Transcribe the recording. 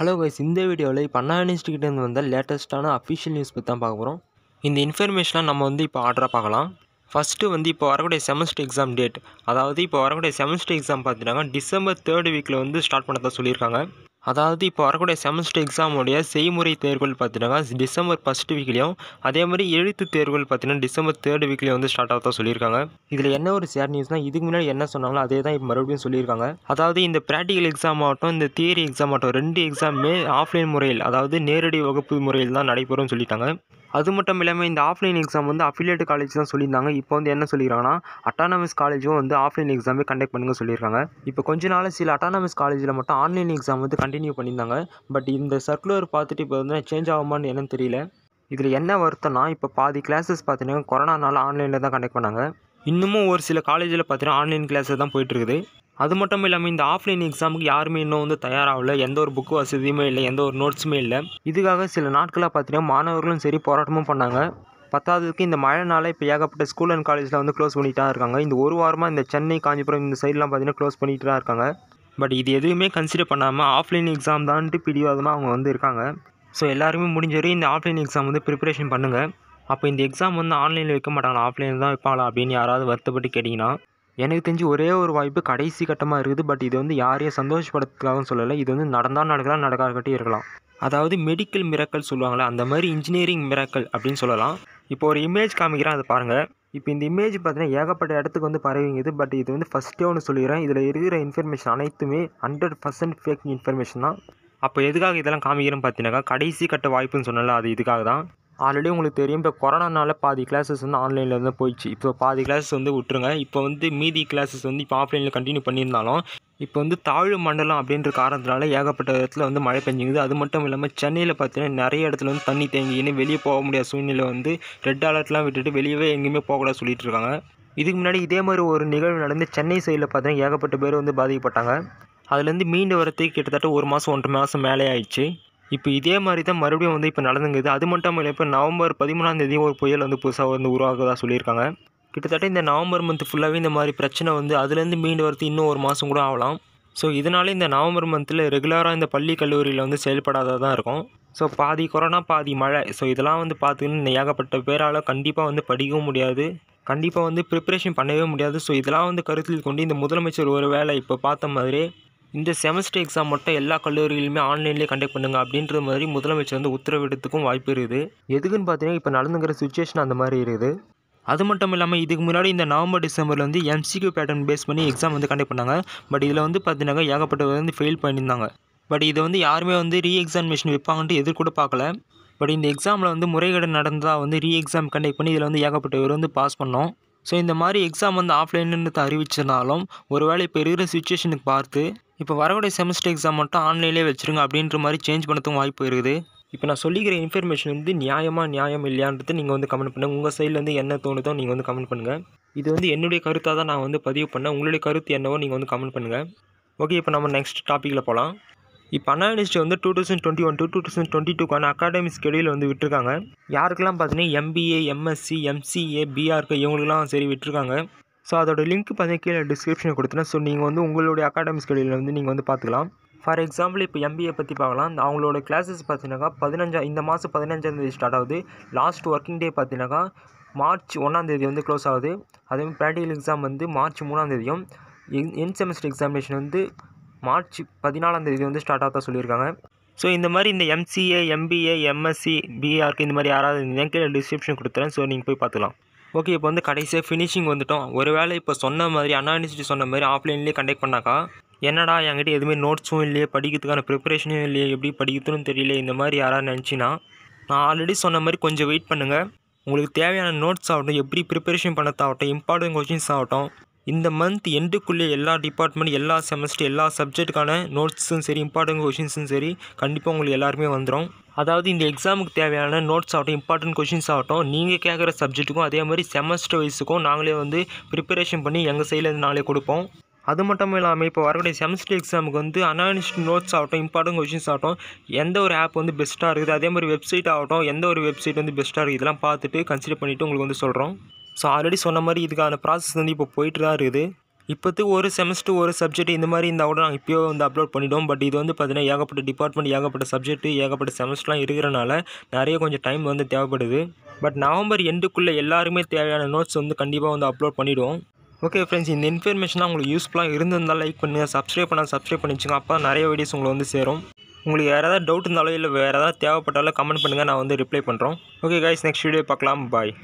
hello guys இந்த வீடியோவில் இப்போ அண்ணா யூனிவர்சிட்டிகிட்டேருந்து வந்த லேட்டஸ்ட்டான அஃபிஷியல் நியூஸ் பற்றி தான் பார்க்க போகிறோம் இந்த இன்ஃபர்மேஷனாக நம்ம வந்து இப்போ ஆர்டராக பார்க்கலாம் ஃபஸ்ட்டு வந்து இப்போ வரக்கூடிய செமஸ்டர் எக்ஸாம் டேட் அதாவது இப்போ வரக்கூடிய செமஸ்டர் எக்ஸாம் பார்த்துட்டாங்க டிசம்பர் தேர்ட் வீக்கில் வந்து ஸ்டார்ட் பண்ணதான் சொல்லியிருக்காங்க அதாவது இப்போ வரக்கூடிய செமஸ்டர் எக்ஸாமுடைய செய்முறை தேர்வுகள் பார்த்தீங்கன்னா டிசம்பர் ஃபஸ்ட் வீக்லேயும் அதே மாதிரி எழுத்து தேர்வுகள் பார்த்தீங்கன்னா டிசம்பர் தேர்ட் வீக்லேயும் வந்து ஸ்டார்ட் ஆகிறதா சொல்லியிருக்காங்க இதில் என்ன ஒரு சேர் நியூஸ்னால் இதுக்கு முன்னாடி என்ன சொன்னாங்களோ அதே தான் இப்போ மறுபடியும் சொல்லியிருக்காங்க அதாவது இந்த ப்ராக்டிக்கல் எக்ஸாம் ஆகட்டும் இந்த தியரி எக்ஸாம் ஆகட்டும் ரெண்டு எக்ஸாமுமே ஆஃப்லைன் முறையில் அதாவது நேரடி வகுப்பு முறையில் தான் நடைபெறும்னு சொல்லிட்டாங்க அது மட்டும் இல்லாமல் இந்த ஆஃப்லைன் எக்ஸாம் வந்து அஃபிலியேட் காலேஜ் தான் சொல்லியிருந்தாங்க இப்போ வந்து என்ன சொல்லிக்கிறாங்கன்னா அட்டானமஸ் காலேஜும் வந்து ஆஃப்லைன் எக்ஸாமே கண்டக்ட் பண்ணுங்க சொல்லியிருக்காங்க இப்போ கொஞ்ச நாள் சில அட்டானமஸ் காலேஜில் மட்டும் ஆன்லைன் எக்ஸாம் வந்து கண்டினியூ பண்ணியிருந்தாங்க பட் இந்த சர்க்குலர் பார்த்துட்டு இப்போ வந்து சேஞ்ச் ஆகுமான்னு என்னன்னு தெரியல இதில் என்ன வருத்தம்னா இப்போ பாதி கிளாஸஸ் பார்த்தீங்கன்னா கொரோனானால ஆன்லைனில் தான் கண்டக்ட் பண்ணாங்க இன்னமும் ஒரு சில காலேஜில் பார்த்தீங்கன்னா ஆன்லைன் கிளாஸஸ் தான் போயிட்டுருக்குது அது மட்டும் இல்லாமல் இந்த ஆஃப்லைன் எக்ஸாமுக்கு யாருமே இன்னும் வந்து தயாராகல எந்த ஒரு புக்கு வசதியுமே இல்லை எந்த ஒரு நோட்ஸுமே இல்லை இதுக்காக சில நாட்களாக பார்த்தீங்கன்னா மாணவர்களும் சரி போராட்டமும் பண்ணாங்க பத்தாவதுக்கு இந்த மழைனால இப்போ ஏகப்பட்ட ஸ்கூல் அண்ட் காலேஜில் வந்து க்ளோஸ் பண்ணிட்டு தான் இருக்காங்க இந்த ஒரு வாரமாக இந்த சென்னை காஞ்சிபுரம் இந்த சைட்லாம் பார்த்தீங்கன்னா க்ளோஸ் பண்ணிட்டு தான் இருக்காங்க பட் இது எதுவுமே கன்சிடர் பண்ணாமல் ஆஃப்லைன் எக்ஸாம் தான்ட்டு பிடிவாதமாக அவங்க வந்து இருக்காங்க ஸோ எல்லாருமே முடிஞ்ச இந்த ஆஃப்லைன் எக்ஸாம் வந்து ப்ரிப்பரேஷன் பண்ணுங்கள் அப்போ இந்த எக்ஸாம் வந்து ஆன்லைனில் வைக்க மாட்டாங்களா ஆஃப்லைனில் தான் வைப்பாங்களா அப்படின்னு யாராவது வருத்தப்பட்டு கேட்டிங்கன்னா எனக்கு தெரிஞ்சு ஒரே ஒரு வாய்ப்பு கடைசி கட்டமாக இருக்குது பட் இது வந்து யாரையும் சந்தோஷப்படுத்துக்காகவும் சொல்லலை இது வந்து நடந்தால் நடக்கலாம் நடக்காட்டி இருக்கலாம் அதாவது மெடிக்கல் மிரக்கல் சொல்லுவாங்களே அந்த மாதிரி இன்ஜினியரிங் மிரக்கல் அப்படின்னு சொல்லலாம் இப்போ ஒரு இமேஜ் காமிக்கிறேன் அதை பாருங்கள் இப்போ இந்த இமேஜ் பார்த்தீங்கன்னா ஏகப்பட்ட இடத்துக்கு வந்து பரவிங்குது பட் இது வந்து ஃபஸ்ட்டே ஒன்று சொல்லிடுறேன் இதில் இருக்கிற இன்ஃபர்மேஷன் அனைத்துமே ஹண்ட்ரட் பர்சன்ட் ஃபேக் இன்ஃபர்மேஷன் தான் அப்போ எதுக்காக இதெல்லாம் காமிக்கிறேன்னு பார்த்தீங்கன்னாக்கா கடைசி கட்ட வாய்ப்புன்னு சொன்னால அது இதுக்காக தான் ஆல்ரெடி உங்களுக்கு தெரியும் இப்போ கொரோனானால பாதி கிளாஸஸ் வந்து ஆன்லைனில் இருந்து போயிடுச்சு இப்போ பாதி கிளாஸஸ் வந்து விட்டுருங்க இப்போ வந்து மீதி கிளாஸஸ் வந்து இப்போ ஆஃப்லைனில் கண்டினியூ பண்ணியிருந்தாலும் இப்போ வந்து தாழ்வு மண்டலம் அப்படின்ற காரணத்தினால ஏகப்பட்ட இடத்துல வந்து மழை பெஞ்சுங்குது அது மட்டும் இல்லாமல் சென்னையில் பார்த்தீங்கன்னா நிறைய இடத்துல வந்து தண்ணி தேங்கின்னு வெளியே போக முடியாத சூழ்நிலை வந்து ரெட் அலர்ட்லாம் விட்டுட்டு வெளியவே எங்கேயுமே போகக்கூடாது சொல்லிட்டு இருக்காங்க இதுக்கு முன்னாடி இதே மாதிரி ஒரு நிகழ்வு நடந்து சென்னை சைடில் பார்த்தீங்கன்னா ஏகப்பட்ட பேர் வந்து பாதிக்கப்பட்டாங்க அதுலேருந்து மீண்டு வரத்துக்கு கிட்டத்தட்ட ஒரு மாதம் ஒன்றரை மாதம் மேலே ஆயிடுச்சு இப்போ இதே மாதிரி தான் மறுபடியும் வந்து இப்போ நடந்துங்குது அது மட்டும் இல்லை இப்போ நவம்பர் பதிமூணாம் தேதி ஒரு புயல் வந்து புதுசாக வந்து உருவாகதா சொல்லியிருக்காங்க கிட்டத்தட்ட இந்த நவம்பர் மந்த் ஃபுல்லாகவே இந்த மாதிரி பிரச்சனை வந்து அதுலேருந்து மீண்டு வரது இன்னும் ஒரு மாதம் கூட ஆகலாம் ஸோ இதனால இந்த நவம்பர் மந்தில் ரெகுலராக இந்த பள்ளி கல்லூரியில் வந்து செயல்படாத தான் இருக்கும் ஸோ பாதி கொரோனா பாதி மழை ஸோ இதெல்லாம் வந்து பார்த்துக்கின்னு ஏகப்பட்ட பேரால் கண்டிப்பாக வந்து படிக்கவும் முடியாது கண்டிப்பாக வந்து ப்ரிப்ரேஷன் பண்ணவே முடியாது ஸோ இதெல்லாம் வந்து கருத்தில் கொண்டு இந்த முதலமைச்சர் ஒரு வேலை இப்போ பார்த்த மாதிரி இந்த செமஸ்டர் எக்ஸாம் மட்டும் எல்லா கல்லூரிகளுமே ஆன்லைன்லேயே கண்டக்ட் பண்ணுங்கள் அப்படின்ற மாதிரி முதலமைச்சர் வந்து உத்தரவிடத்துக்கும் வாய்ப்பு இருக்குது எதுக்குன்னு பார்த்தீங்கன்னா இப்போ நடந்துங்கிற சுச்சுவேஷன் அந்த மாதிரி இருக்குது அது மட்டும் இல்லாமல் இதுக்கு முன்னாடி இந்த நவம்பர் டிசம்பரில் வந்து எம்சிக்யூ பேட்டர்ன் பேஸ் பண்ணி எக்ஸாம் வந்து கண்டக்ட் பண்ணாங்க பட் இதில் வந்து பார்த்தீங்கன்னா ஏகப்பட்டவர் வந்து ஃபெயில் பண்ணியிருந்தாங்க பட் இதை வந்து யாருமே வந்து ரீ எக்ஸாமினேஷன் வைப்பாங்கன்ட்டு எதிர்கூட பார்க்கல பட் இந்த எக்ஸாமில் வந்து முறைகேடு நடந்ததாக வந்து ரீ எக்ஸாம் கண்டக்ட் பண்ணி இதில் வந்து ஏகப்பட்டவர் வந்து பாஸ் பண்ணோம் ஸோ இந்த மாதிரி எக்ஸாம் வந்து ஆஃப்லைன்னு அறிவிச்சிருந்தாலும் ஒருவேளை இப்போ இருக்கிற சுச்சுவேஷனுக்கு பார்த்து இப்போ வரக்கூடிய செமஸ்டர் எக்ஸாம் மட்டும் ஆன்லைன்லேயே வச்சுருங்க அப்படின்ற மாதிரி சேஞ்ச் பண்ணதுக்கும் வாய்ப்பு இருக்குது இப்போ நான் சொல்லிக்கிற இன்ஃபர்மேஷன் வந்து நியாயமாக நியாயம் இல்லையான்றது நீங்கள் வந்து கமெண்ட் பண்ணுங்கள் உங்கள் சைட்லேருந்து என்ன தோணுதோ நீங்கள் வந்து கமெண்ட் பண்ணுங்கள் இது வந்து என்னுடைய கருத்தாக தான் நான் வந்து பதிவு பண்ணேன் உங்களுடைய கருத்து என்னவோ நீங்கள் வந்து கமெண்ட் பண்ணுங்கள் ஓகே இப்போ நம்ம நெக்ஸ்ட் டாப்பிக்கில் போகலாம் இப்போ அனாலிஸ்ட்டு வந்து two thousand twenty one to two thousand twenty டூக்கான அகாடமிக் ஸ்கெடியூல் வந்து விட்டுருக்காங்க யாருக்கெல்லாம் பார்த்தீங்கன்னா எம்பிஏ எம்எஸ்சி எம்சிஏ பிஆர்க்கு இவங்களுக்குலாம் சரி விட்டுருக்காங்க ஸோ அதோட லிங்க் பார்த்தீங்கன்னா கீழே டிஸ்கிரிப்ஷனில் கொடுத்துருந்தேன் ஸோ நீங்கள் வந்து உங்களுடைய அகாடமி ஸ்கெடியூலில் வந்து நீங்கள் வந்து பார்த்துக்கலாம் ஃபார் எக்ஸாம்பிள் இப்போ எம்பிஏ பற்றி பார்க்கலாம் அவங்களோட கிளாஸஸ் பார்த்தீங்கன்னாக்கா பதினஞ்சா இந்த மாதம் பதினஞ்சாந்தேதி ஸ்டார்ட் ஆகுது லாஸ்ட் ஒர்க்கிங் டே பார்த்தீங்கன்னாக்கா மார்ச் ஒன்றாந்தேதி வந்து க்ளோஸ் ஆகுது அதேமாதிரி ப்ராக்டிகல் எக்ஸாம் வந்து மார்ச் மூணாந்தேதியும் என் என் செமஸ்டர் எக்ஸாமினேஷன் வந்து மார்ச் பதினாலாந்தேதி வந்து ஸ்டார்ட் ஆகுதா சொல்லியிருக்காங்க ஸோ இந்த மாதிரி இந்த எம்சிஏ எம்பிஏ எம்எஸ்சி பிஆர்க்கு இந்த மாதிரி யாராவது இந்த கீழே டிஸ்கிரிப்ஷன் கொடுத்துறேன் ஸோ நீங்கள் போய் பார்த்துக்கலாம் ஓகே இப்போ வந்து கடைசியாக ஃபினிஷிங் வந்துட்டோம் ஒரு வேளை இப்போ சொன்ன மாதிரி அண்ணா யூனிவர்சிட்டி சொன்ன மாதிரி ஆஃப்லைன்லேயே கண்டக்ட் பண்ணாக்கா என்னடா என்கிட்ட எதுவுமே நோட்ஸும் இல்லையே படிக்கிறதுக்கான ப்ரிப்பரேஷனும் இல்லையே எப்படி படிக்கிறதுன்னு தெரியல இந்த மாதிரி யாராவது நினச்சின்னா நான் ஆல்ரெடி சொன்ன மாதிரி கொஞ்சம் வெயிட் பண்ணுங்கள் உங்களுக்கு தேவையான நோட்ஸ் ஆகட்டும் எப்படி ப்ரிப்பரேஷன் பண்ணதாகட்டும் இம்பார்ட்டன்ட் கொஷின்ஸ் ஆகட்டும் இந்த மந்த் எண்டுக்குள்ளே எல்லா டிபார்ட்மெண்ட் எல்லா செமஸ்டர் எல்லா சப்ஜெக்ட்டுக்கான நோட்ஸும் சரி இம்பார்ட்டன்ட் கொஷின்ஸும் சரி கண்டிப்பாக உங்களுக்கு எல்லாருமே வந்துடும் அதாவது இந்த எக்ஸாமுக்கு தேவையான நோட்ஸ் ஆகட்டும் இம்பார்ட்டன்ட் கொஷின்ஸ் ஆகட்டும் நீங்கள் கேட்குற சப்ஜெக்ட்டுக்கும் அதே மாதிரி செமஸ்டர் வைஸுக்கும் நாங்களே வந்து ப்ரிப்பரேஷன் பண்ணி எங்கள் சைட்லேருந்து நாளே கொடுப்போம் அது மட்டும் இல்லாமல் இப்போ வரக்கூடிய செமஸ்டர் எக்ஸாமுக்கு வந்து அனாலிஸ்ட் நோட்ஸ் ஆகட்டும் இம்பார்ட்டன் கொஷின்ஸ் ஆகட்டும் எந்த ஒரு ஆப் வந்து பெஸ்ட்டாக இருக்குது அதே மாதிரி வெப்சைட் ஆகட்டும் எந்த ஒரு வெப்சைட் வந்து பெஸ்ட்டாக இருக்குது இதெல்லாம் பார்த்துட்டு கன்சிடர் பண்ணிவிட்டு உங்களுக்கு வந்து சொல்கிறோம் ஸோ ஆல்ரெடி சொன்ன மாதிரி இதுக்கான ப்ராசஸ் வந்து இப்போ போயிட்டு தான் இருக்குது இப்போத்துக்கு ஒரு செமஸ்டர் ஒரு சப்ஜெக்ட் இந்த மாதிரி இந்த ஆர்டர் நாங்கள் இப்போயோ வந்து அப்லோட் பண்ணிவிடுவோம் பட் இது வந்து பார்த்திங்கன்னா ஏகப்பட்ட டிபார்ட்மெண்ட் ஏகப்பட்ட சப்ஜெக்ட் ஏகப்பட்ட செமஸ்டர்லாம் இருக்கிறனால நிறைய கொஞ்சம் டைம் வந்து தேவைப்படுது பட் நவம்பர் எண்டுக்குள்ளே எல்லாருமே தேவையான நோட்ஸ் வந்து கண்டிப்பாக வந்து அப்லோட் பண்ணிவிடுவோம் ஓகே ஃப்ரெண்ட்ஸ் இந்த இன்ஃபர்மேஷனாக உங்களுக்கு யூஸ்ஃபுல்லாக இருந்திருந்தால் லைக் பண்ணுங்கள் சப்ஸ்கிரைப் பண்ணால் சப்ஸ்கிரைப் பண்ணிச்சுங்க அப்போ அப்போ நிறைய வீடியோஸ் உங்களை வந்து சேரும் உங்களுக்கு யாராவது டவுட் இருந்தாலோ இல்லை வேறு ஏதாவது தேவைப்பட்டாலோ கமெண்ட் பண்ணுங்கள் நான் வந்து ரிப்ளை பண்ணுறோம் ஓகே கைஸ் நெக்ஸ்ட் வீடியோ பார்க்கலாம் பாய்